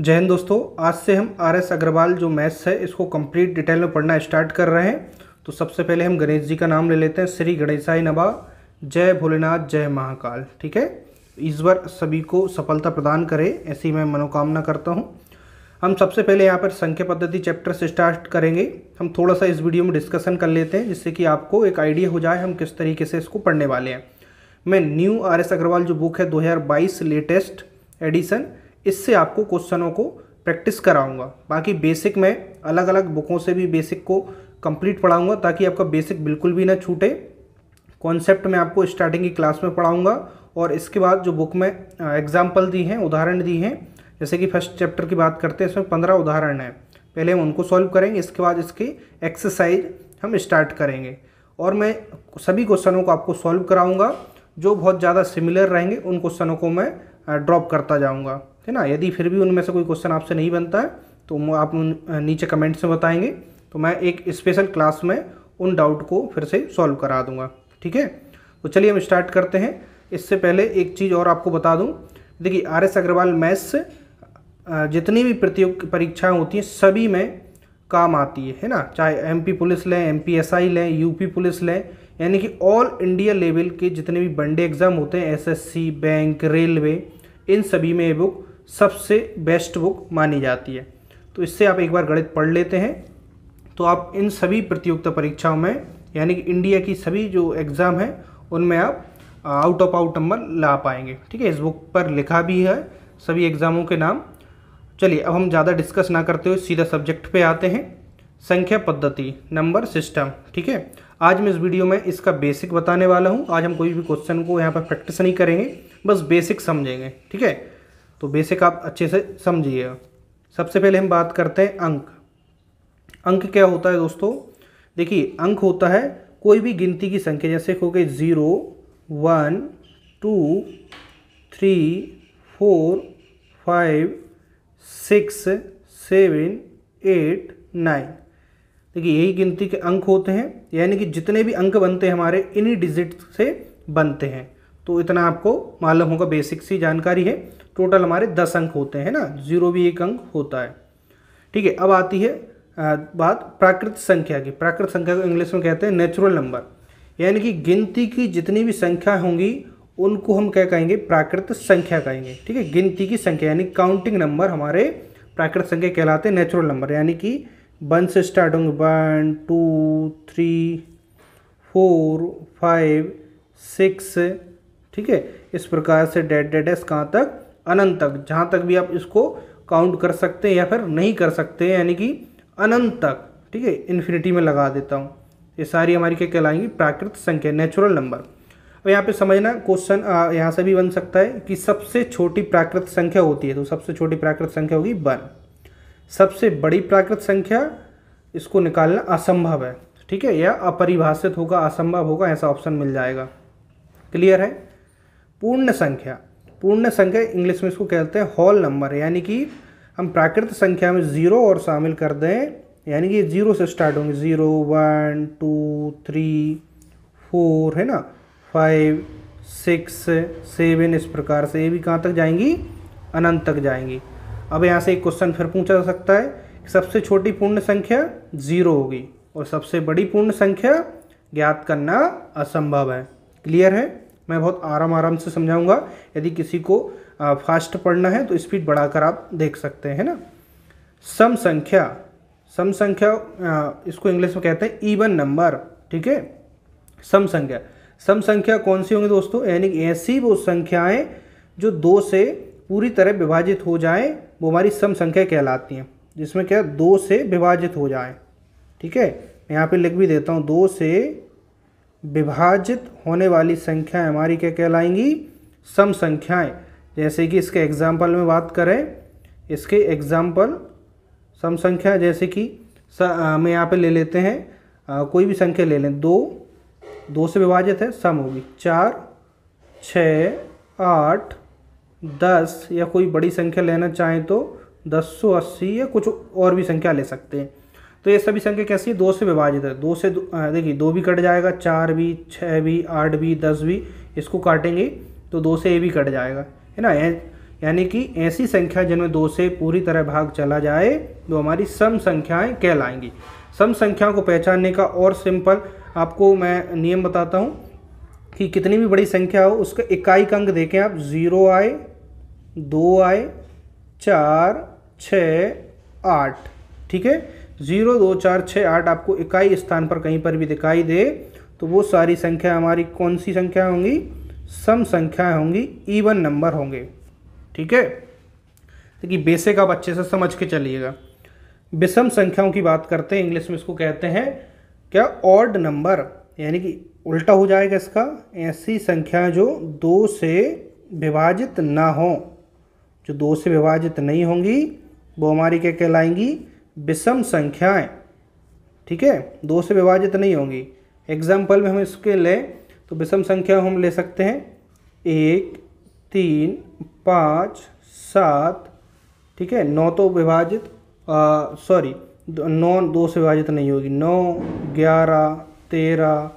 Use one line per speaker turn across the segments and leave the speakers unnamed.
जय हिंद दोस्तों आज से हम आर एस अग्रवाल जो मैथ्स है इसको कंप्लीट डिटेल में पढ़ना स्टार्ट कर रहे हैं तो सबसे पहले हम गणेश जी का नाम ले लेते हैं श्री गणेशाई नभा जय भोलेनाथ जय महाकाल ठीक है ईश्वर सभी को सफलता प्रदान करे ऐसी मैं मनोकामना करता हूँ हम सबसे पहले यहाँ पर संख्या पद्धति चैप्टर से स्टार्ट करेंगे हम थोड़ा सा इस वीडियो में डिस्कशन कर लेते हैं जिससे कि आपको एक आइडिया हो जाए हम किस तरीके से इसको पढ़ने वाले हैं मैं न्यू आर एस अग्रवाल जो बुक है 2022 लेटेस्ट एडिशन इससे आपको क्वेश्चनों को प्रैक्टिस कराऊंगा बाकी बेसिक में अलग अलग बुकों से भी बेसिक को कंप्लीट पढ़ाऊंगा ताकि आपका बेसिक बिल्कुल भी ना छूटे कॉन्सेप्ट में आपको स्टार्टिंग की क्लास में पढ़ाऊंगा और इसके बाद जो बुक में एग्जाम्पल दी हैं उदाहरण दी हैं जैसे कि फर्स्ट चैप्टर की बात करते हैं इसमें पंद्रह उदाहरण हैं पहले हम उनको सॉल्व करेंगे इसके बाद इसकी एक्सरसाइज हम स्टार्ट करेंगे और मैं सभी क्वेश्चनों को आपको सॉल्व कराऊंगा जो बहुत ज़्यादा सिमिलर रहेंगे उन क्वेश्चनों को मैं ड्रॉप करता जाऊंगा है ना यदि फिर भी उनमें से कोई क्वेश्चन आपसे नहीं बनता है तो आप नीचे कमेंट्स में बताएंगे तो मैं एक स्पेशल क्लास में उन डाउट को फिर से सॉल्व करा दूंगा ठीक है तो चलिए हम स्टार्ट करते हैं इससे पहले एक चीज़ और आपको बता दूं देखिए आर एस अग्रवाल मैथ्स जितनी भी प्रतियोग परीक्षाएं होती हैं सभी में काम आती है है ना चाहे एमपी पुलिस लें एमपीएसआई लें यूपी पुलिस लें यानी कि ऑल इंडिया लेवल के जितने भी बनडे एग्ज़ाम होते हैं एसएससी बैंक रेलवे इन सभी में ये बुक सबसे बेस्ट बुक मानी जाती है तो इससे आप एक बार गणित पढ़ लेते हैं तो आप इन सभी प्रतियोगिता परीक्षाओं में यानी कि इंडिया की सभी जो एग्ज़ाम हैं उनमें आप आउट ऑफ आउट नंबर ला पाएंगे ठीक है इस बुक पर लिखा भी है सभी एग्ज़ामों के नाम चलिए अब हम ज़्यादा डिस्कस ना करते हुए सीधा सब्जेक्ट पे आते हैं संख्या पद्धति नंबर सिस्टम ठीक है आज मैं इस वीडियो में इसका बेसिक बताने वाला हूँ आज हम कोई भी क्वेश्चन को यहाँ पर प्रैक्टिस नहीं करेंगे बस बेसिक समझेंगे ठीक है तो बेसिक आप अच्छे से समझिएगा सबसे पहले हम बात करते हैं अंक अंक क्या होता है दोस्तों देखिए अंक होता है कोई भी गिनती की संख्या जैसे हो गई zero one two three four five six seven eight nine देखिए यही गिनती के अंक होते हैं यानी कि जितने भी अंक बनते हैं हमारे इन्हीं डिजिट से बनते हैं तो इतना आपको मालूम होगा बेसिक सी जानकारी है टोटल हमारे दस अंक होते हैं ना जीरो भी एक अंक होता है ठीक है अब आती है बात प्राकृत संख्या की प्राकृत संख्या को इंग्लिश में कहते हैं नेचुरल नंबर यानी कि गिनती की जितनी भी संख्या होंगी उनको हम क्या कहेंगे प्राकृत संख्या कहेंगे ठीक है गिनती की संख्या यानी काउंटिंग नंबर हमारे प्राकृत संख्या कहलाते हैं नेचुरल नंबर यानी कि वन से स्टार्ट होंगे one two three four five six ठीक है इस प्रकार से डेड डेड एस कहाँ तक अनंत तक जहाँ तक भी आप इसको काउंट कर सकते हैं या फिर नहीं कर सकते यानी कि अनंत तक ठीक है इन्फिनिटी में लगा देता हूँ ये सारी हमारी क्या कहलाएंगी प्राकृत संख्या नेचुरल नंबर अब यहाँ पे समझना क्वेश्चन यहाँ से भी बन सकता है कि सबसे छोटी प्राकृत संख्या होती है तो सबसे छोटी प्राकृत संख्या होगी वन सबसे बड़ी प्राकृत संख्या इसको निकालना असंभव है ठीक है या अपरिभाषित होगा असंभव होगा ऐसा ऑप्शन मिल जाएगा क्लियर है पूर्ण संख्या पूर्ण संख्या इंग्लिश में इसको कहते हैं हॉल नंबर यानी कि हम प्राकृत संख्या में ज़ीरो और शामिल कर दें यानी कि जीरो से स्टार्ट होंगे zero one two three four है ना फाइव सिक्स सेवन इस प्रकार से ये भी कहाँ तक जाएंगी अनंत तक जाएंगी अब यहाँ से एक क्वेश्चन फिर पूछा जा सकता है कि सबसे छोटी पूर्ण संख्या ज़ीरो होगी और सबसे बड़ी पूर्ण संख्या ज्ञात करना असंभव है क्लियर है मैं बहुत आराम आराम से समझाऊंगा यदि किसी को फास्ट पढ़ना है तो स्पीड बढ़ाकर आप देख सकते हैं ना सम संख्या सम संख्या इसको इंग्लिश में कहते हैं ईवन नंबर ठीक है सम संख्या सम संख्या कौन सी होंगी दोस्तों यानी ऐसी वो संख्याएं जो दो से पूरी तरह विभाजित हो जाएं वो हमारी सम संख्या कहलाती हैं जिसमें क्या दो से विभाजित हो जाएं ठीक है मैं यहाँ पे लिख भी देता हूँ दो से विभाजित होने वाली संख्याएं हमारी क्या कहलाएंगी सम संख्याएं जैसे कि इसके एग्जाम्पल में बात करें इसके एग्जाम्पल सम संख्या जैसे कि हम यहाँ पे ले लेते हैं आ, कोई भी संख्या ले लें दो दो से विभाजित है सम होगी चार छ आठ दस या कोई बड़ी संख्या लेना चाहें तो दस सौ अस्सी या कुछ और भी संख्या ले सकते हैं तो ये सभी संख्या कैसी है दो से विभाजित है दो से देखिए दो भी कट जाएगा चार भी छः भी आठ भी दस भी इसको काटेंगे तो दो से ए भी कट जाएगा है ना यानी कि ऐसी संख्या जिनमें दो से पूरी तरह भाग चला जाए वो हमारी सम संख्याएं कहलाएंगी सम संख्याओं को पहचानने का और सिंपल आपको मैं नियम बताता हूँ कि कितनी भी बड़ी संख्या हो उसका इकाई अंक देखें आप ज़ीरो आए दो आए चार छ आठ ठीक है जीरो दो चार छः आठ आपको इकाई स्थान पर कहीं पर भी दिखाई दे तो वो सारी संख्या हमारी कौन सी संख्या होंगी सम संख्याएं होंगी इवन नंबर होंगे ठीक है देखिए बेसिक आप अच्छे से समझ के चलिएगा विषम संख्याओं की बात करते हैं इंग्लिश में इसको कहते हैं क्या ऑड नंबर यानी कि उल्टा हो जाएगा इसका ऐसी संख्या जो दो से विभाजित ना हो जो दो से विभाजित नहीं होंगी वो हमारी क्या कहलाएंगी विषम संख्याएं ठीक है दो से विभाजित नहीं होंगी एग्जाम्पल में हम इसके लें तो विषम संख्या हम ले सकते हैं एक तीन पाँच सात ठीक है नौ तो विभाजित सॉरी नौ दो से विभाजित नहीं होगी नौ ग्यारह तेरह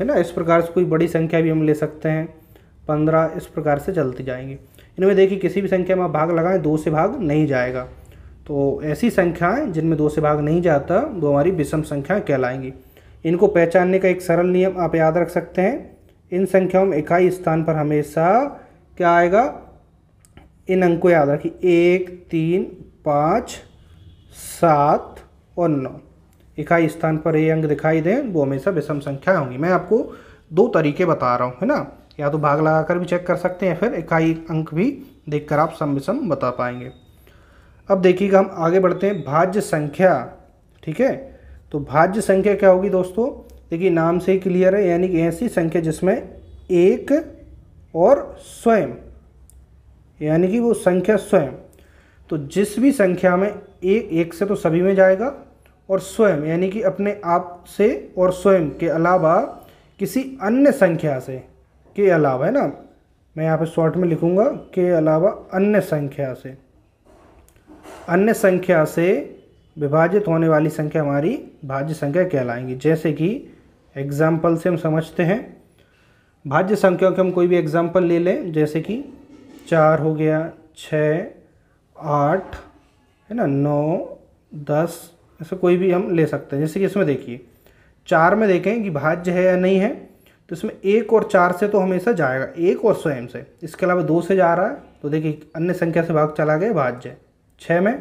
है ना इस प्रकार से कोई बड़ी संख्या भी हम ले सकते हैं पंद्रह इस प्रकार से चलती जाएंगी इनमें देखिए किसी भी संख्या में आप भाग लगाएं दो से भाग नहीं जाएगा तो ऐसी संख्याएं जिनमें दो से भाग नहीं जाता वो हमारी विषम संख्या कहलाएंगी इनको पहचानने का एक सरल नियम आप याद रख सकते हैं इन संख्याओं में इकाई स्थान पर हमेशा क्या आएगा इन अंक को याद रखिए एक तीन पाँच सात और नौ इकाई स्थान पर ये अंक दिखाई दें वो हमेशा विषम संख्या होंगी मैं आपको दो तरीके बता रहा हूँ है ना या तो भाग लगाकर भी चेक कर सकते हैं फिर इकाई अंक भी देखकर आप सम विषम बता पाएंगे अब देखिएगा हम आगे बढ़ते हैं भाज्य संख्या ठीक है तो भाज्य संख्या क्या होगी दोस्तों देखिए नाम से ही क्लियर है यानी कि ऐसी संख्या जिसमें एक और स्वयं यानी कि वो संख्या स्वयं तो जिस भी संख्या में एक एक से तो सभी में जाएगा और स्वयं यानी कि अपने आप से और स्वयं के अलावा किसी अन्य संख्या से के अलावा है ना मैं यहाँ पे शॉर्ट में लिखूँगा के अलावा अन्य संख्या से अन्य संख्या से विभाजित होने वाली संख्या हमारी भाज्य संख्या कहलाएंगी जैसे कि एग्जाम्पल से हम समझते हैं भाज्य संख्या के हम कोई भी एग्जाम्पल ले लें जैसे कि चार हो गया छः आठ है ना नौ दस ऐसा कोई भी हम ले सकते हैं जैसे कि इसमें देखिए चार में देखें कि भाज्य है या नहीं है तो इसमें एक और चार से तो हमेशा जाएगा एक और स्वयं से इसके अलावा दो से जा रहा है तो देखिए अन्य संख्या से भाग चला गया भाज्य है छः में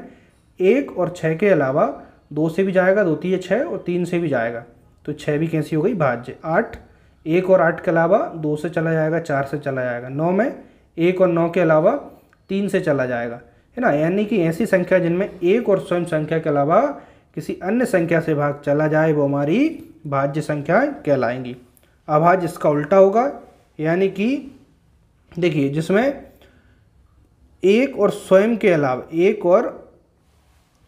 एक और छः के अलावा दो से भी जाएगा दो तीन छः और तीन से भी जाएगा तो छः भी कैसी हो गई भाज्य आठ एक और आठ के अलावा दो से चला जाएगा चार से चला जाएगा नौ में एक और नौ के अलावा तीन से चला जाएगा है ना यानी कि ऐसी संख्या जिनमें एक और स्वयं संख्या के अलावा किसी अन्य संख्या से भाग चला जाए वो हमारी भाज्य संख्या कहलाएंगी अभाज्य इसका उल्टा होगा यानी कि देखिए जिसमें एक और स्वयं के अलावा एक और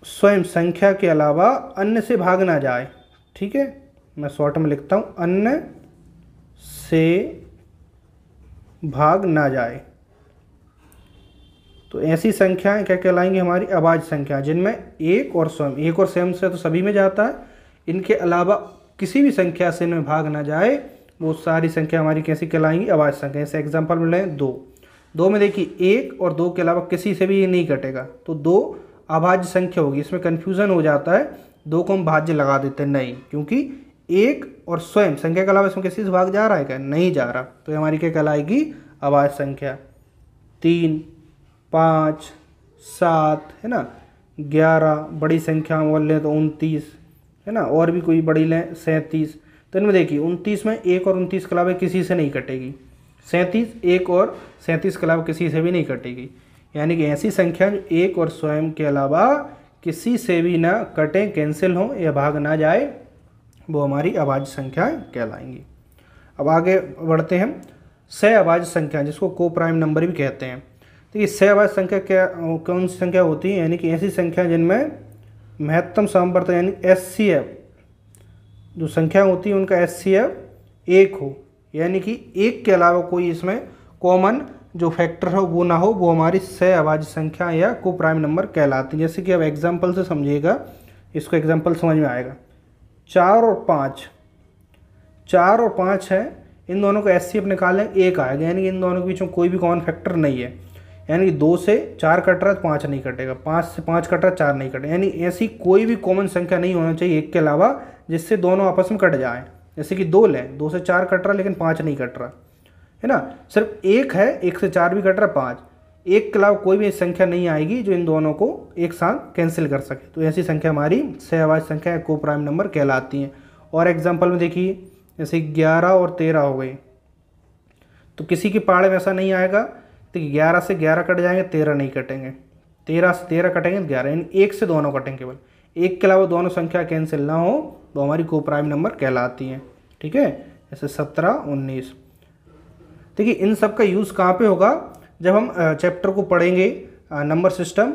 स्वयं संख्या के अलावा अन्य से भाग ना जाए ठीक है मैं शॉर्ट में लिखता हूँ अन्य से भाग ना जाए तो ऐसी संख्याएं क्या कहलाएंगी हमारी आवाज संख्या जिनमें एक और स्वयं एक और स्वयं से तो सभी में जाता है इनके अलावा किसी भी संख्या से इनमें भाग ना जाए वो सारी संख्या हमारी कैसी कहलाएंगी आवाज संख्या ऐसे एग्जाम्पल मिले हैं दो दो में देखिए एक और दो के अलावा किसी से भी ये नहीं कटेगा तो दो अभाज्य संख्या होगी इसमें कन्फ्यूज़न हो जाता है दो को हम भाज्य लगा देते हैं नहीं क्योंकि एक और स्वयं संख्या के अलावा इसमें किसी से भाग जा रहा है क्या नहीं जा रहा तो ये हमारी क्या कहलाएगी आवाज संख्या तीन पाँच सात है ना ग्यारह बड़ी संख्या बोल लें तो उनतीस है ना और भी कोई बड़ी लें सैंतीस तो इनमें देखिए उनतीस में एक और उनतीस के अलावा किसी से नहीं कटेगी सैंतीस एक और सैंतीस के अलावा किसी से भी नहीं कटेगी यानी कि ऐसी संख्या जो एक और स्वयं के अलावा किसी से भी ना कटें कैंसिल हों या भाग ना जाए वो हमारी अभाज्य संख्या कहलाएंगी अब आगे बढ़ते हैं सह अभाज्य संख्या जिसको को प्राइम नंबर भी कहते हैं तो ये सह अभाज्य संख्या क्या कौन सी संख्या होती है यानी कि ऐसी संख्या जिनमें महत्तम समवर्त यानी एस सी एफ जो संख्या होती है उनका एस सी एफ एक हो यानी कि एक के अलावा कोई इसमें कॉमन जो फैक्टर हो वो ना हो वो हमारी सह आवाज संख्या या को प्राइम नंबर कहलाती है जैसे कि अब एग्जाम्पल से समझिएगा इसको एग्जाम्पल समझ में आएगा चार और पाँच चार और पाँच है इन दोनों को एस अपने एफ निकालें एक आएगा यानी कि इन दोनों के बीच में कोई भी कॉमन फैक्टर नहीं है यानी कि दो से चार कट रहा है तो पाँच नहीं कटेगा पाँच से पाँच कट रहा है चार नहीं कटेगा यानी ऐसी कोई भी कॉमन संख्या नहीं होना चाहिए एक के अलावा जिससे दोनों आपस में कट जाएँ जैसे कि दो लें दो से चार कट रहा लेकिन पाँच नहीं कट रहा है ना सिर्फ एक है एक से चार भी कट रहा पाँच एक के अलावा कोई भी संख्या नहीं आएगी जो इन दोनों को एक साथ कैंसिल कर सके तो ऐसी संख्या हमारी सहवाज संख्या को प्राइम नंबर कहलाती हैं और एग्जाम्पल में देखिए जैसे ग्यारह और तेरह हो गए तो किसी के पहाड़ में ऐसा नहीं आएगा तो ग्यारह से ग्यारह कट जाएंगे तेरह नहीं कटेंगे तेरह से तेरह कटेंगे ग्यारह यानी एक से दोनों कटेंगे केवल एक के अलावा दोनों संख्या कैंसिल ना हो तो हमारी को प्राइम नंबर कहलाती हैं ठीक है जैसे सत्रह उन्नीस देखिए इन सब का यूज़ कहाँ पे होगा जब हम चैप्टर को पढ़ेंगे नंबर सिस्टम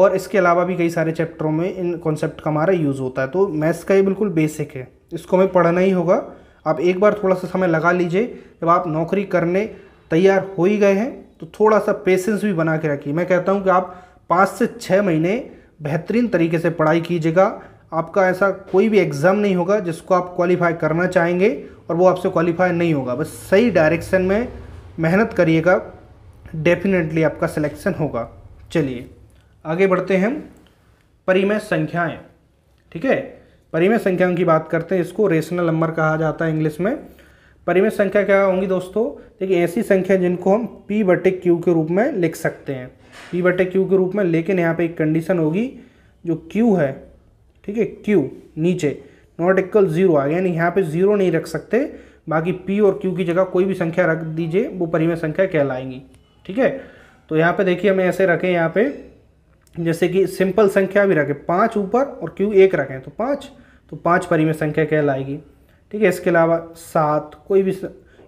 और इसके अलावा भी कई सारे चैप्टरों में इन कॉन्सेप्ट का हमारा यूज़ होता है तो मैथ्स का ये बिल्कुल बेसिक है इसको हमें पढ़ना ही होगा आप एक बार थोड़ा सा समय लगा लीजिए जब आप नौकरी करने तैयार हो ही गए हैं तो थोड़ा सा पेशेंस भी बना के रखिए मैं कहता हूँ कि आप पाँच से छः महीने बेहतरीन तरीके से पढ़ाई कीजिएगा आपका ऐसा कोई भी एग्ज़ाम नहीं होगा जिसको आप क्वालिफाई करना चाहेंगे और वो आपसे क्वालिफाई नहीं होगा बस सही डायरेक्शन में मेहनत करिएगा डेफिनेटली आपका सिलेक्शन होगा चलिए आगे बढ़ते हैं परिमेय संख्याएं ठीक है परिमेय संख्याओं की बात करते हैं इसको रेशनल नंबर कहा जाता है इंग्लिश में परिमित संख्या क्या होंगी दोस्तों देखिए ऐसी संख्या जिनको हम पी बटे क्यू के रूप में लिख सकते हैं पी बटे क्यू के रूप में लेकिन यहाँ पे एक कंडीशन होगी जो क्यू है ठीक है क्यू नीचे नॉट इक्वल जीरो आ यानी यहाँ पे जीरो नहीं रख सकते बाकी पी और क्यू की जगह कोई भी संख्या रख दीजिए वो परिमेय संख्या कहलाएंगी ठीक है तो यहाँ पर देखिए हमें ऐसे रखें यहाँ पर जैसे कि सिंपल संख्या भी रखें पाँच ऊपर और क्यू एक रखें तो पाँच तो पाँच परिमय संख्या कहलाएगी ठीक है इसके अलावा सात कोई भी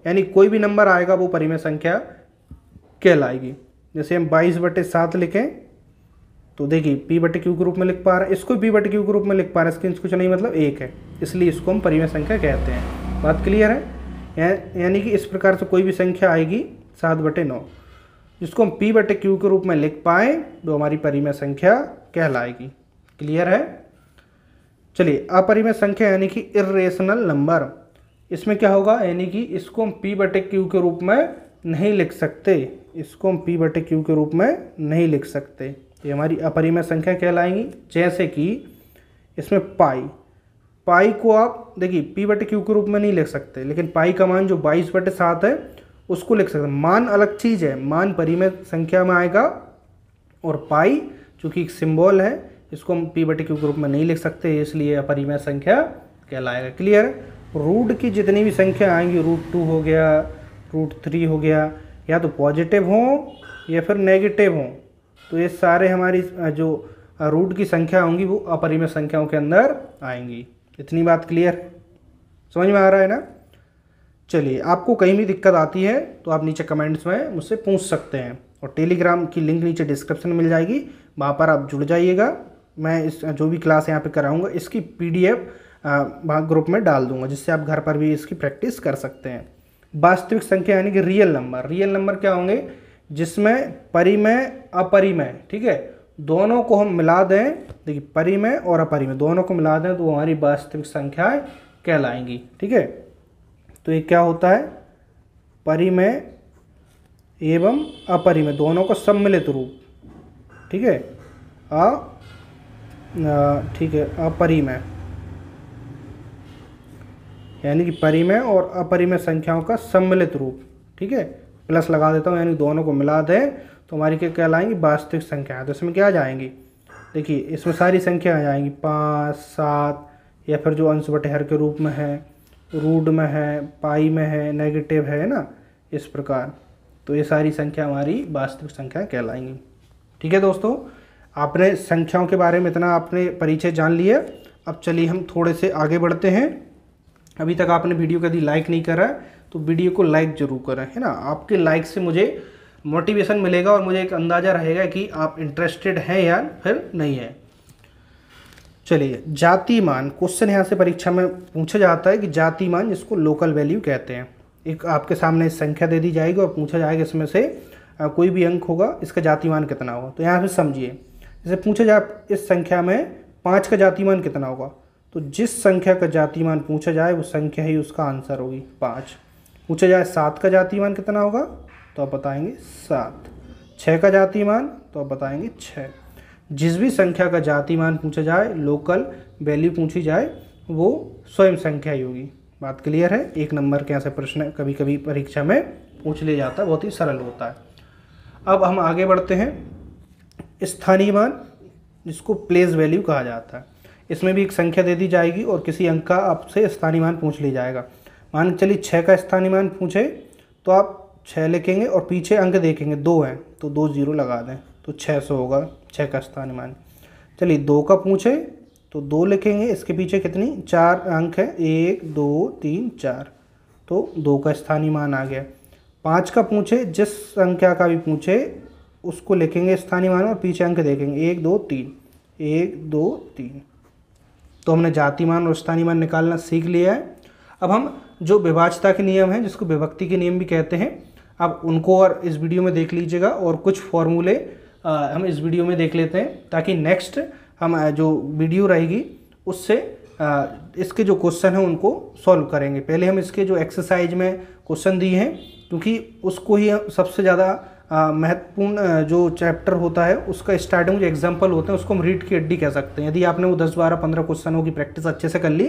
यानी कोई भी नंबर आएगा वो परिमेय संख्या कहलाएगी जैसे हम बाईस बटे सात लिखें तो देखिए पी बटे क्यू के रूप में लिख पा रहे हैं इसको पी बटे क्यू के रूप में लिख पा रहे हैं इसके कुछ नहीं मतलब एक है इसलिए इसको हम परिमेय संख्या कहते हैं बात क्लियर है या, यानी कि इस प्रकार से कोई भी संख्या आएगी सात बटे नौ जिसको हम पी बटे क्यू के रूप में लिख पाएँ तो हमारी परिमेय संख्या कहलाएगी क्लियर है चलिए अपरिमेय संख्या यानी कि इरेशनल नंबर इसमें क्या होगा यानी कि इसको हम पी बटे क्यू के रूप में नहीं लिख सकते इसको हम पी बटे क्यू के रूप में नहीं लिख सकते ये हमारी अपरिमेय संख्या कहलाएंगी जैसे कि इसमें पाई पाई को आप देखिए पी बटे क्यू के रूप में नहीं लिख सकते लेकिन पाई का मान जो बाईस बटे सात है उसको लिख सकते मान अलग चीज़ है मान परिमेय संख्या में आएगा और पाई चूँकि एक सिम्बॉल है इसको हम पी बटे क्यू के ग्रुप में नहीं लिख सकते इसलिए अपरिमेय संख्या कहलाएगा क्लियर रूट की जितनी भी संख्या आएंगी रूट टू हो गया रूट थ्री हो गया या तो पॉजिटिव हों या फिर नेगेटिव हों तो ये सारे हमारी जो रूट की संख्या होंगी वो अपरिमेय संख्याओं के अंदर आएंगी इतनी बात क्लियर समझ में आ रहा है ना चलिए आपको कहीं भी दिक्कत आती है तो आप नीचे कमेंट्स में मुझसे पूछ सकते हैं और टेलीग्राम की लिंक नीचे डिस्क्रिप्शन में मिल जाएगी वहाँ पर आप जुड़ जाइएगा मैं इस जो भी क्लास यहाँ पे कराऊंगा इसकी पीडीएफ डी ग्रुप में डाल दूंगा जिससे आप घर पर भी इसकी प्रैक्टिस कर सकते हैं वास्तविक संख्या यानी कि रियल नंबर रियल नंबर क्या होंगे जिसमें परिमय अपरिमय ठीक है दोनों को हम मिला दें देखिए परिमय और अपरिमय दोनों को मिला दें तो हमारी वास्तविक संख्याएँ कहलाएंगी ठीक है तो ये क्या होता है परिमय एवं अपरिमय दोनों को सम्मिलित तो रूप ठीक है ठीक है अपरिमय यानी कि परिमय और अपरिमय संख्याओं का सम्मिलित रूप ठीक है प्लस लगा देता हूँ यानी दोनों को मिला दें तो हमारी क्या कहलाएंगी वास्तविक संख्याएं तो इसमें क्या आ जाएंगी देखिए इसमें सारी संख्या आ जाएंगी पाँच सात या फिर जो अंश बटहर के रूप में है रूड में है पाई में है नेगेटिव है ना इस प्रकार तो ये सारी संख्या हमारी वास्तविक संख्या कहलाएंगी ठीक है दोस्तों आपने संख्याओं के बारे में इतना आपने परिचय जान लिया अब चलिए हम थोड़े से आगे बढ़ते हैं अभी तक आपने वीडियो का यदि लाइक नहीं करा है तो वीडियो को लाइक जरूर करें है ना आपके लाइक से मुझे मोटिवेशन मिलेगा और मुझे एक अंदाज़ा रहेगा कि आप इंटरेस्टेड हैं या फिर नहीं है चलिए जातिमान क्वेश्चन यहाँ से परीक्षा में पूछा जाता है कि जातिमान जिसको लोकल वैल्यू कहते हैं एक आपके सामने संख्या दे दी जाएगी और पूछा जाएगा इसमें से कोई भी अंक होगा इसका जातिमान कितना होगा तो यहाँ से समझिए जैसे पूछा जाए इस संख्या में पाँच का जातिमान कितना होगा तो जिस संख्या का जातिमान पूछा जाए वो संख्या ही उसका आंसर होगी पाँच पूछा जाए सात का जातिमान कितना होगा तो आप बताएंगे सात छः का जातिमान तो आप बताएंगे छः जिस भी संख्या का जातिमान पूछा जाए लोकल वैल्यू पूछी जाए वो स्वयं संख्या ही होगी बात क्लियर है एक नंबर के यहाँ से प्रश्न कभी कभी परीक्षा में पूछ लिया जाता है बहुत ही सरल होता है अब हम आगे बढ़ते हैं स्थानीय मान जिसको प्लेस वैल्यू कहा जाता है इसमें भी एक संख्या दे दी जाएगी और किसी अंक का आपसे स्थानीय मान पूछ लिया जाएगा मान चलिए छः का स्थानीय मान पूछे तो आप छः लिखेंगे और पीछे अंक देखेंगे दो हैं तो दो जीरो लगा दें तो छः सौ होगा छः का स्थानीय मान चलिए दो का पूछे तो दो लिखेंगे इसके पीछे कितनी चार अंक है एक दो तीन चार तो दो का स्थानीय मान आ गया पाँच का पूछे जिस संख्या का भी पूछे उसको लिखेंगे स्थानीय मान और पीछे अंक देखेंगे एक दो तीन एक दो तीन तो हमने जाति मान और स्थानीय मान निकालना सीख लिया है अब हम जो विभाजता के नियम हैं जिसको विभक्ति के नियम भी कहते हैं आप उनको और इस वीडियो में देख लीजिएगा और कुछ फॉर्मूले हम इस वीडियो में देख लेते हैं ताकि नेक्स्ट हम जो वीडियो रहेगी उससे आ, इसके जो क्वेश्चन हैं उनको सॉल्व करेंगे पहले हम इसके जो एक्सरसाइज में क्वेश्चन दिए हैं क्योंकि उसको ही सबसे ज़्यादा महत्वपूर्ण जो चैप्टर होता है उसका स्टार्टिंग जो एग्जाम्पल होते हैं उसको हम रीड की अड्डी कह सकते हैं यदि आपने वो दस बारह पंद्रह क्वेश्चनों की प्रैक्टिस अच्छे से कर ली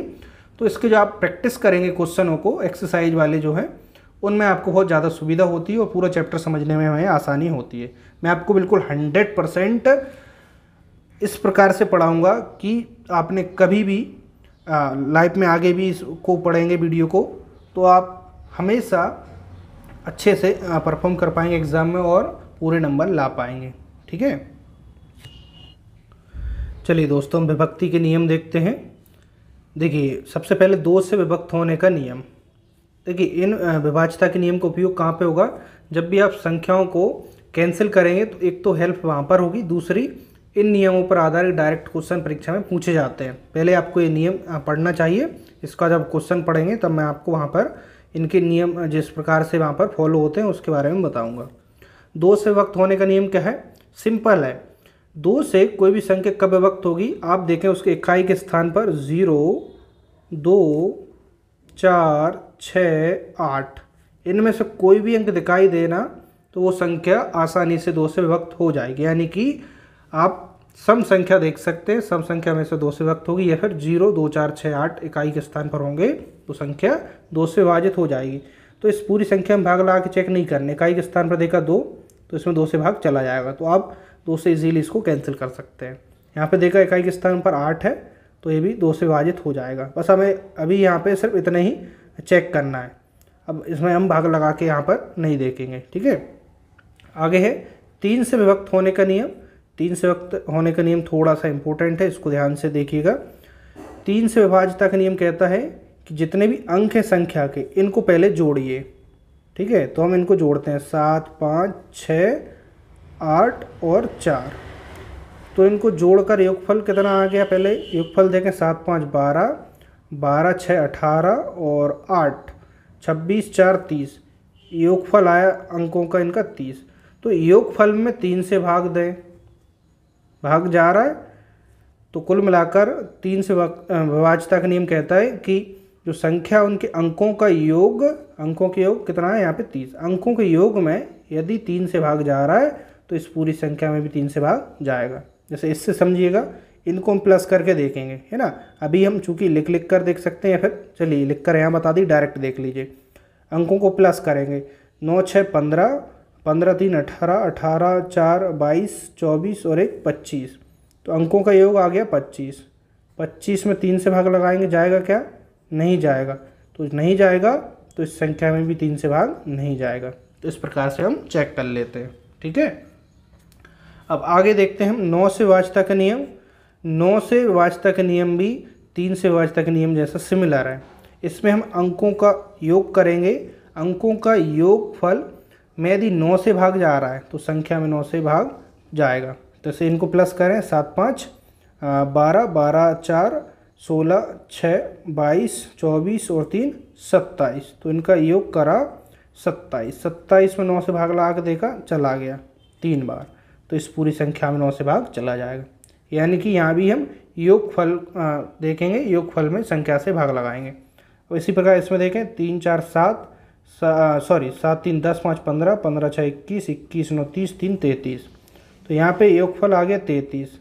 तो इसके जो आप प्रैक्टिस करेंगे क्वेश्चनों को एक्सरसाइज वाले जो हैं उनमें आपको बहुत ज़्यादा सुविधा होती है और पूरा चैप्टर समझने में हमें आसानी होती है मैं आपको बिल्कुल हंड्रेड परसेंट इस प्रकार से पढ़ाऊँगा कि आपने कभी भी लाइफ में आगे भी इसको पढ़ेंगे वीडियो को तो आप हमेशा अच्छे से परफॉर्म कर पाएंगे एग्ज़ाम में और पूरे नंबर ला पाएंगे ठीक है चलिए दोस्तों हम विभक्ति के नियम देखते हैं देखिए सबसे पहले दो से विभक्त होने का नियम देखिए इन विभाजता के नियम का उपयोग कहाँ पे होगा जब भी आप संख्याओं को कैंसिल करेंगे तो एक तो हेल्प वहाँ पर होगी दूसरी इन नियमों पर आधारित डायरेक्ट क्वेश्चन परीक्षा में पूछे जाते हैं पहले आपको ये नियम पढ़ना चाहिए इसका जब क्वेश्चन पढ़ेंगे तब मैं आपको वहाँ पर इनके नियम जिस प्रकार से वहाँ पर फॉलो होते हैं उसके बारे में बताऊँगा दो से वक्त होने का नियम क्या है सिंपल है दो से कोई भी संख्या कब वक्त होगी आप देखें उसके इकाई के स्थान पर ज़ीरो दो चार छ आठ इनमें से कोई भी अंक दिखाई देना तो वो संख्या आसानी से दो से विभक्त हो जाएगी यानी कि आप सम संख्या देख सकते हैं सम संख्या में से दो से वक्त होगी या फिर जीरो दो चार छः आठ इकाई के स्थान पर होंगे तो संख्या दो से विभाजित हो जाएगी तो इस पूरी संख्या में भाग लगा के चेक नहीं करने इकाई के स्थान पर देखा दो तो इसमें दो से भाग चला जाएगा तो आप दो से इजीली इसको कैंसिल कर सकते हैं यहाँ पर देखा इकाई के स्थान पर आठ है तो ये भी दो से विभाजित हो जाएगा बस हमें अभी यहाँ पर सिर्फ इतने ही चेक करना है अब इसमें हम भाग लगा के यहाँ पर नहीं देखेंगे ठीक है आगे है तीन से विभक्त होने का नियम तीन से वक्त होने का नियम थोड़ा सा इम्पोर्टेंट है इसको ध्यान से देखिएगा तीन से विभाजता का नियम कहता है कि जितने भी अंक हैं संख्या के इनको पहले जोड़िए ठीक है तो हम इनको जोड़ते हैं सात पाँच छ आठ और चार तो इनको जोड़कर योगफल कितना आ गया पहले योगफल देखें सात पाँच बारह बारह छः अठारह और आठ छब्बीस चार तीस योगफल आया अंकों का इनका तीस तो योगफल में तीन से भाग दें भाग जा रहा है तो कुल मिलाकर तीन से विभाजता का नियम कहता है कि जो संख्या उनके अंकों का योग अंकों के योग कितना है यहाँ पे तीस अंकों के योग में यदि तीन से भाग जा रहा है तो इस पूरी संख्या में भी तीन से भाग जाएगा जैसे इससे समझिएगा इनको हम प्लस करके देखेंगे है ना अभी हम चूंकि लिख लिख कर देख सकते हैं फिर चलिए लिख कर यहाँ बता दी डायरेक्ट देख लीजिए अंकों को प्लस करेंगे नौ छः पंद्रह पंद्रह तीन अठारह अठारह चार बाईस चौबीस और एक पच्चीस तो अंकों का योग आ गया पच्चीस पच्चीस में तीन से भाग लगाएंगे जाएगा क्या नहीं जाएगा तो नहीं जाएगा तो इस संख्या में भी तीन से भाग नहीं जाएगा तो इस प्रकार से हम चेक कर लेते हैं ठीक है अब आगे देखते हैं नौ से वाचता का नियम नौ से वाचता का नियम भी तीन से वाचता का नियम जैसा सिमिलर है इसमें हम अंकों का योग करेंगे अंकों का योग फल मैं यदि नौ से भाग जा रहा है तो संख्या में नौ से भाग जाएगा तो इसे इनको प्लस करें सात पाँच बारह बारह चार सोलह छः बाईस चौबीस और तीन सत्ताईस तो इनका योग करा सत्ताईस सत्ताईस में नौ से भाग लगा के देखा चला गया तीन बार तो इस पूरी संख्या में नौ से भाग चला जाएगा यानी कि यहाँ भी हम योग फल देखेंगे योग फल में संख्या से भाग लगाएंगे और इसी प्रकार इसमें देखें तीन चार सात सॉरी सात तीन दस पाँच पंद्रह पंद्रह छः इक्कीस इक्कीस नौ तीस तीन तैंतीस तो यहाँ पे योगफल आ गया तैंतीस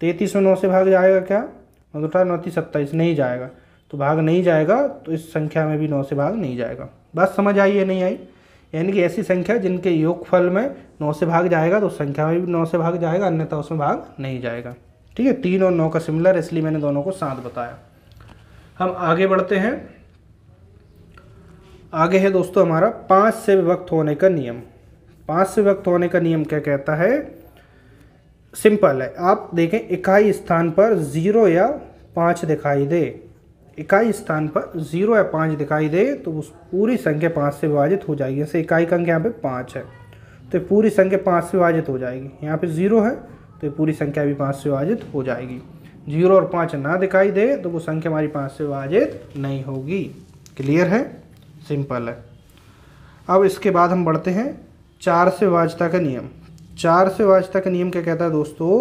तैंतीस में नौ से भाग जाएगा क्या मतलब अठारह नौ तीस सत्ताईस नहीं जाएगा तो भाग नहीं जाएगा तो इस संख्या में भी नौ से भाग नहीं जाएगा बस समझ आई है नहीं आई यानी कि ऐसी संख्या जिनके योगफल में नौ से भाग जाएगा तो संख्या में भी नौ से भाग जाएगा अन्यथा उसमें भाग नहीं जाएगा ठीक है तीन और नौ का सिमिलर इसलिए मैंने दोनों को साथ बताया हम आगे बढ़ते हैं आगे है दोस्तों हमारा पाँच से विभक्त होने का नियम पाँच से विभक्त होने का नियम क्या कहता है सिंपल है आप देखें इकाई स्थान पर ज़ीरो या पाँच दिखाई दे इकाई स्थान पर ज़ीरो या पाँच दिखाई दे तो उस पूरी संख्या पाँच से विभाजित हो जाएगी जैसे इकाई का अंक यहाँ पे पाँच है तो पूरी संख्या पाँच से विभाजित हो जाएगी यहाँ पे ज़ीरो है तो पूरी संख्या भी पाँच से विभाजित हो जाएगी जीरो और पाँच ना दिखाई दे तो वो संख्या हमारी पाँच से विभाजित नहीं होगी क्लियर है सिंपल है अब इसके बाद हम बढ़ते हैं चार से वाजता का नियम चार से वाजता का नियम क्या कहता है दोस्तों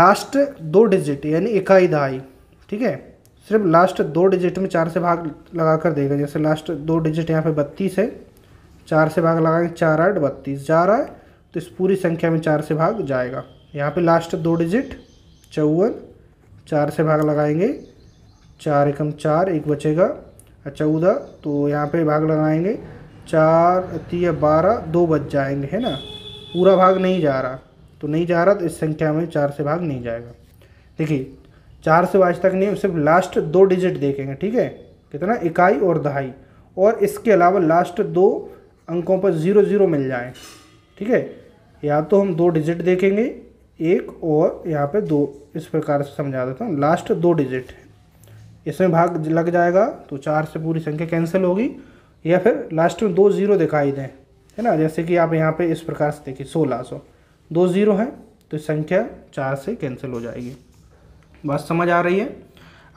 लास्ट दो डिजिट यानी इकाई दहाई ठीक है सिर्फ लास्ट दो डिजिट में चार से भाग लगा कर देगा जैसे लास्ट दो डिजिट यहाँ पे बत्तीस है चार से भाग लगाएंगे चार आठ बत्तीस जा रहा है तो इस पूरी संख्या में चार से भाग जाएगा यहाँ पे लास्ट दो डिजिट चौवन चार से भाग लगाएंगे चार एकम चार एक बचेगा चौदह अच्छा, तो यहाँ पे भाग लगाएंगे चार तीय बारह दो बज जाएंगे है ना पूरा भाग नहीं जा रहा तो नहीं जा रहा तो इस संख्या में चार से भाग नहीं जाएगा देखिए चार से आज तक नहीं सिर्फ लास्ट दो डिजिट देखेंगे ठीक है कितना इकाई और दहाई और इसके अलावा लास्ट दो अंकों पर ज़ीरो ज़ीरो मिल जाए ठीक है या तो हम दो डिजिट देखेंगे एक और यहाँ पे दो इस प्रकार से समझा देता हूँ लास्ट दो डिजिट इसमें भाग लग जाएगा तो चार से पूरी संख्या कैंसिल होगी या फिर लास्ट में दो ज़ीरो दिखाई दें है ना जैसे कि आप यहाँ पे इस प्रकार से देखिए सोलह सौ दो ज़ीरो हैं तो संख्या चार से कैंसिल हो जाएगी बात समझ आ रही है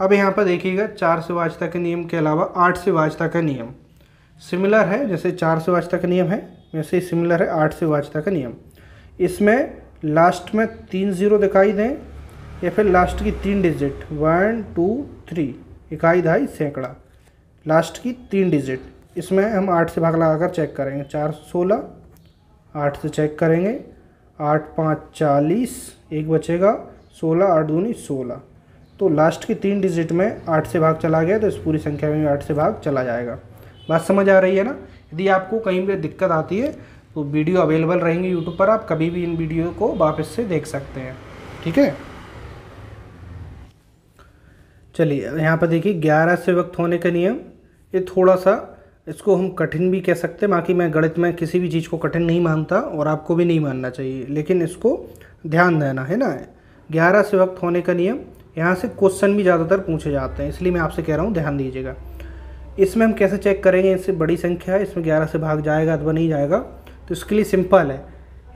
अब यहाँ पर देखिएगा चार से वाचता के नियम के अलावा आठ से वाचता का नियम सिमिलर है जैसे चार से वाजता का नियम है वैसे ही सिमिलर है आठ से वाचता का नियम इसमें लास्ट में तीन ज़ीरो दिखाई दें या फिर लास्ट की तीन डिजिट वन टू थ्री इकाई दहाई सैकड़ा लास्ट की तीन डिजिट इसमें हम आठ से भाग लगाकर चेक करेंगे चार सोलह आठ से चेक करेंगे आठ पाँच चालीस एक बचेगा सोलह आठ दूनी सोलह तो लास्ट की तीन डिजिट में आठ से भाग चला गया तो इस पूरी संख्या में आठ से भाग चला जाएगा बात समझ आ रही है ना यदि आपको कहीं पर दिक्कत आती है तो वीडियो अवेलेबल रहेंगे यूट्यूब पर आप कभी भी इन वीडियो को वापस से देख सकते हैं ठीक है चलिए यहाँ पर देखिए ग्यारह से वक्त होने का नियम ये थोड़ा सा इसको हम कठिन भी कह सकते हैं बाकी मैं गणित में किसी भी चीज़ को कठिन नहीं मानता और आपको भी नहीं मानना चाहिए लेकिन इसको ध्यान देना है ना ग्यारह से वक्त होने का नियम यहाँ से क्वेश्चन भी ज़्यादातर पूछे जाते हैं इसलिए मैं आपसे कह रहा हूँ ध्यान दीजिएगा इसमें हम कैसे चेक करेंगे इससे बड़ी संख्या है इसमें ग्यारह से भाग जाएगा अथवा नहीं जाएगा तो इसके लिए सिंपल है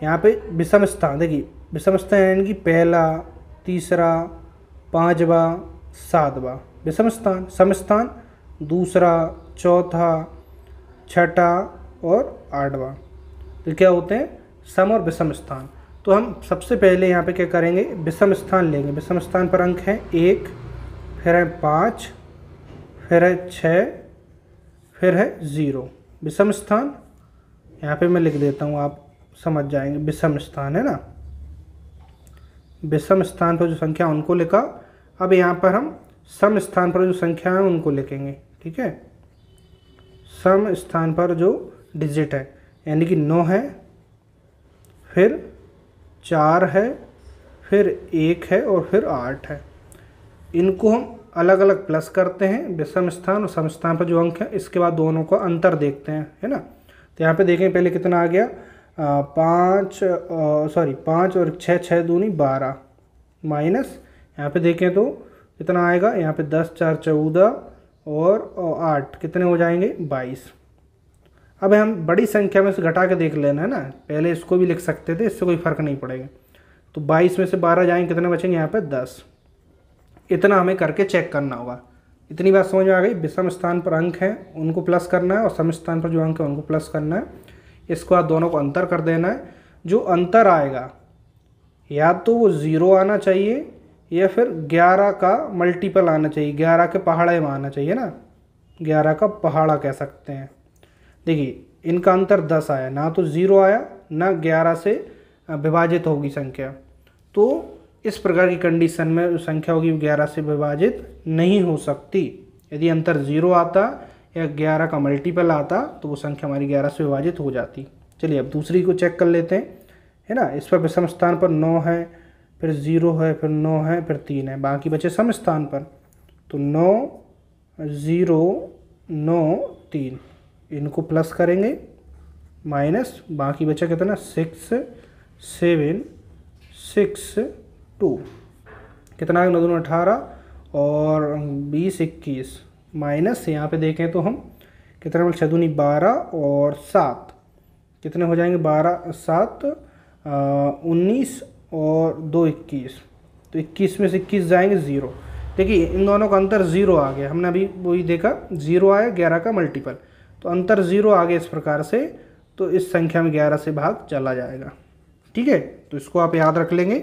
यहाँ पर विषम स्थान देखिए विषम स्थान यानी कि पहला तीसरा पाँचवा सातवा विषम स्थान समस्थान दूसरा चौथा छठा और आठवा तो क्या होते हैं सम और विषम स्थान तो हम सबसे पहले यहाँ पे क्या करेंगे विषम स्थान लेंगे विषम स्थान पर अंक हैं एक फिर है पाँच फिर है छः फिर है ज़ीरो विषम स्थान यहाँ पे मैं लिख देता हूँ आप समझ जाएंगे विषम स्थान है ना विषम स्थान पर जो संख्या उनको लिखा अब यहाँ पर हम सम स्थान पर जो संख्या है उनको लिखेंगे ठीक है सम स्थान पर जो डिजिट है यानी कि नौ है फिर चार है फिर एक है और फिर आठ है इनको हम अलग अलग प्लस करते हैं विषम स्थान और सम स्थान पर जो अंक है इसके बाद दोनों का अंतर देखते हैं है ना तो यहाँ पे देखें पहले कितना आ गया पाँच सॉरी पाँच और छः छः दूनी बारह माइनस यहाँ पे देखें तो कितना आएगा यहाँ पे दस चार चौदह और आठ कितने हो जाएंगे बाईस अब हम बड़ी संख्या में से घटा के देख लेना है ना पहले इसको भी लिख सकते थे इससे कोई फ़र्क नहीं पड़ेगा तो बाईस में से बारह जाएंगे कितने बचेंगे यहाँ पर दस इतना हमें करके चेक करना होगा इतनी बात समझ में आ गई विषम स्थान पर अंक हैं उनको प्लस करना है और सम स्थान पर जो अंक है उनको प्लस करना है इसको आप दोनों को अंतर कर देना है जो अंतर आएगा या तो वो ज़ीरो आना चाहिए या फिर 11 का मल्टीपल आना चाहिए 11 के पहाड़े में आना चाहिए ना 11 का पहाड़ा कह सकते हैं देखिए इनका अंतर 10 आया ना तो ज़ीरो आया ना 11 से विभाजित होगी संख्या तो इस प्रकार की कंडीशन में संख्या होगी 11 से विभाजित नहीं हो सकती यदि अंतर ज़ीरो आता या ग्यारह का मल्टीपल आता तो वो संख्या हमारी ग्यारह से विभाजित हो जाती चलिए अब दूसरी को चेक कर लेते हैं है ना इस पर विषम स्थान पर नौ है फिर ज़ीरो है फिर नौ है फिर तीन है बाकी बचे सम स्थान पर तो नौ ज़ीरो नौ तीन इनको प्लस करेंगे माइनस बाकी बचा कितना सिक्स सेवन सिक्स टू कितना है नौ दोनों अठारह और बीस इक्कीस माइनस यहाँ पे देखें तो हम कितना मिल छः बारह और सात कितने हो जाएंगे बारह सात उन्नीस और दो इक्कीस तो इक्कीस में से इक्कीस जाएंगे ज़ीरो देखिए इन दोनों का अंतर ज़ीरो आ गया हमने अभी वही देखा ज़ीरो आया ग्यारह का मल्टीपल तो अंतर ज़ीरो आ गया इस प्रकार से तो इस संख्या में ग्यारह से भाग चला जाएगा ठीक है तो इसको आप याद रख लेंगे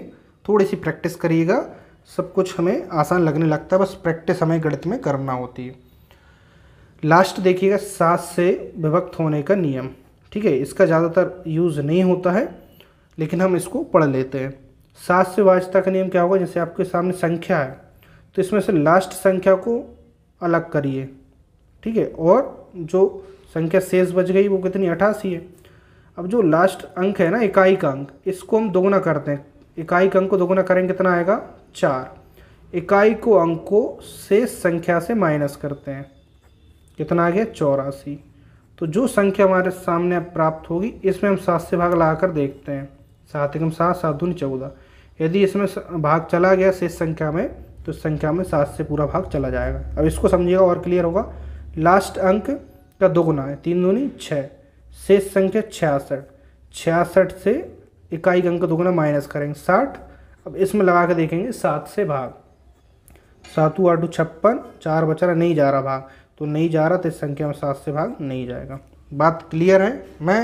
थोड़ी सी प्रैक्टिस करिएगा सब कुछ हमें आसान लगने लगता है बस प्रैक्टिस हमें गणित में करना होती है लास्ट देखिएगा सात से विभक्त होने का नियम ठीक है इसका ज़्यादातर यूज़ नहीं होता है लेकिन हम इसको पढ़ लेते हैं सात से वाचता का नियम क्या होगा जैसे आपके सामने संख्या है तो इसमें से लास्ट संख्या को अलग करिए ठीक है और जो संख्या शेष बच गई वो कितनी अठासी है अब जो लास्ट अंक है ना इकाई का अंक इसको हम दोगुना करते हैं इकाई का अंक को दोगुना करेंगे कितना आएगा चार इकाई को अंक को शेष संख्या से माइनस करते हैं कितना आ गया चौरासी तो जो संख्या हमारे सामने प्राप्त होगी इसमें हम सात से भाग लगा कर देखते हैं सात एकम सात सात दूनी चौदह यदि इसमें भाग चला गया शेष संख्या में तो संख्या में सात से पूरा भाग चला जाएगा अब इसको समझिएगा और क्लियर होगा लास्ट अंक का दोगुना है तीन दूनी छः शेष संख्या छियासठ छियासठ से इकाई अंक का दोगुना माइनस करेंगे साठ अब इसमें लगा के देखेंगे सात से भाग सातु आठ छप्पन चार बचा रहा नहीं जा रहा भाग तो नहीं जा रहा तो इस संख्या में सात से भाग नहीं जाएगा बात क्लियर है मैं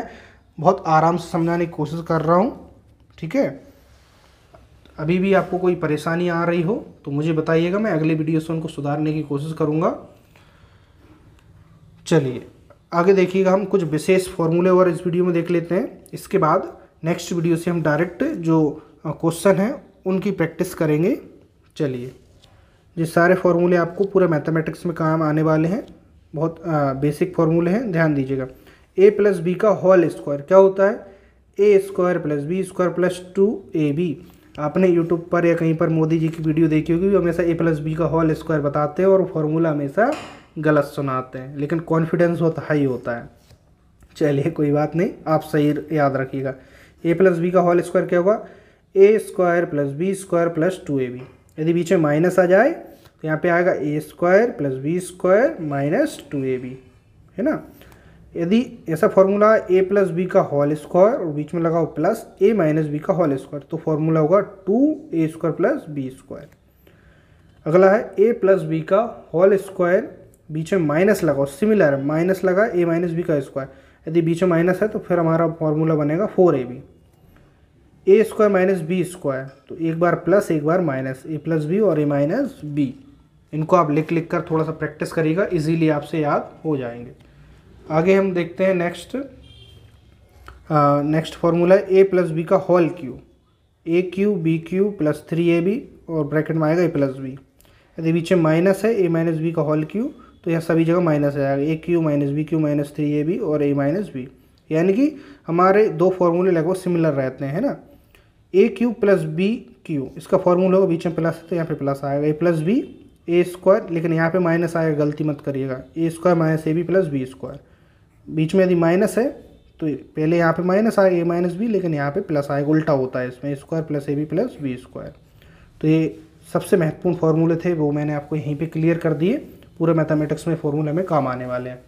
बहुत आराम से समझाने की कोशिश कर रहा हूँ ठीक है अभी भी आपको कोई परेशानी आ रही हो तो मुझे बताइएगा मैं अगले वीडियो से उनको सुधारने की कोशिश करूँगा चलिए आगे देखिएगा हम कुछ विशेष फॉर्मूले और इस वीडियो में देख लेते हैं इसके बाद नेक्स्ट वीडियो से हम डायरेक्ट जो क्वेश्चन हैं उनकी प्रैक्टिस करेंगे चलिए ये सारे फॉर्मूले आपको पूरे मैथमेटिक्स में काम आने वाले हैं बहुत आ, बेसिक फॉर्मूले हैं ध्यान दीजिएगा ए प्लस बी का होल स्क्वायर क्या होता है A square plus B square plus two A B आपने यूट्यूब पर या कहीं पर मोदी जी की वीडियो देखी होगी हमेशा ए प्लस बी का होल स्क्वायर बताते हैं और फॉर्मूला हमेशा गलत सुनाते हैं लेकिन कॉन्फिडेंस होता हाई होता है चलिए कोई बात नहीं आप सही याद रखिएगा ए प्लस बी का होल स्क्वायर क्या होगा A square plus B square plus two A B यदि बीच में माइनस आ जाए तो यहाँ पे आएगा A square plus B square minus two A B है ना यदि ऐसा फॉर्मूला ए प्लस बी का होल स्क्वायर और बीच में लगाओ प्लस ए माइनस बी का होल स्क्वायर तो फॉर्मूला होगा two A square plus B square अगला है ए प्लस बी का होल स्क्वायर बीच में माइनस लगाओ सिमिलर माइनस लगा ए माइनस बी का स्क्वायर यदि बीच में माइनस है तो फिर हमारा फॉर्मूला बनेगा four A B A square minus B square तो एक बार प्लस एक बार माइनस ए प्लस बी और ए माइनस बी इनको आप लिख लिख कर थोड़ा सा प्रैक्टिस करिएगा इजीली आपसे याद हो जाएंगे आगे हम देखते हैं नेक्स्ट नेक्स्ट फॉर्मूला है ए प्लस बी का whole cube A cube B cube plus three A B और ब्रैकेट में आएगा ए प्लस बी यदि बीच में माइनस है ए माइनस बी का होल क्यू तो यह सभी जगह माइनस आ जाएगा A cube minus B cube minus three A B और ए माइनस बी यानी कि हमारे दो फॉर्मूले लगभग सिमिलर रहते हैं ना A cube plus B cube इसका फॉर्मूला होगा बीच में प्लस है तो यहाँ पे प्लस आएगा A plus B A square लेकिन यहाँ पे माइनस आएगा गलती मत करिएगा A square minus A B plus B square बीच में यदि माइनस है तो पहले यहाँ पे माइनस आएगा ए माइनस बी लेकिन यहाँ पे प्लस आएगा उल्टा होता है इसमें square plus A B plus B square तो ये सबसे महत्वपूर्ण फार्मूले थे वो मैंने आपको यहीं पे क्लियर कर दिए पूरे मैथमेटिक्स में फॉर्मूले में काम आने वाले हैं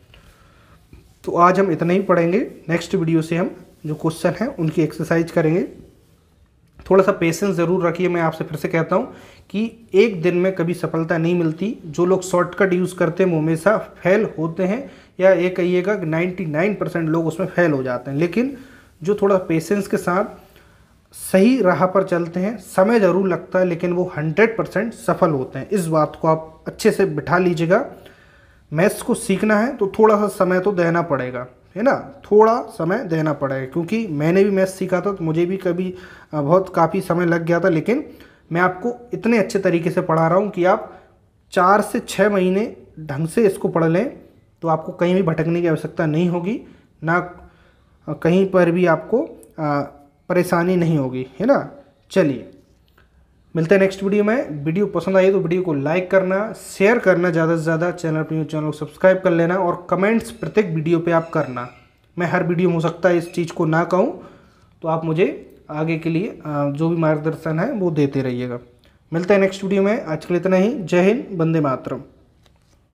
तो आज हम इतना ही पढ़ेंगे नेक्स्ट वीडियो से हम जो क्वेश्चन हैं उनकी एक्सरसाइज करेंगे थोड़ा सा पेशेंस ज़रूर रखिए मैं आपसे फिर से कहता हूँ कि एक दिन में कभी सफलता नहीं मिलती जो लोग शॉर्टकट यूज़ करते हैं वो हमेशा फेल होते हैं या ये कहिएगा कि नाइन परसेंट लोग उसमें फेल हो जाते हैं लेकिन जो थोड़ा पेशेंस के साथ सही राह पर चलते हैं समय ज़रूर लगता है लेकिन वो हंड्रेड परसेंट सफल होते हैं इस बात को आप अच्छे से बिठा लीजिएगा मैथ्स को सीखना है तो थोड़ा सा समय तो देना पड़ेगा है ना थोड़ा समय देना पड़ेगा क्योंकि मैंने भी मैथ सीखा था तो मुझे भी कभी बहुत काफ़ी समय लग गया था लेकिन मैं आपको इतने अच्छे तरीके से पढ़ा रहा हूँ कि आप चार से छः महीने ढंग से इसको पढ़ लें तो आपको कहीं भी भटकने की आवश्यकता नहीं होगी ना कहीं पर भी आपको परेशानी नहीं होगी है ना चलिए मिलते हैं नेक्स्ट वीडियो में वीडियो पसंद आई तो वीडियो को लाइक करना शेयर करना ज़्यादा से ज़्यादा चैनल पर चैनल को सब्सक्राइब कर लेना और कमेंट्स प्रत्येक वीडियो पे आप करना मैं हर वीडियो में हो सकता है इस चीज़ को ना कहूँ तो आप मुझे आगे के लिए जो भी मार्गदर्शन है वो देते रहिएगा मिलते हैं नेक्स्ट वीडियो में आज के लिए इतना ही जय हिंद वंदे मातरम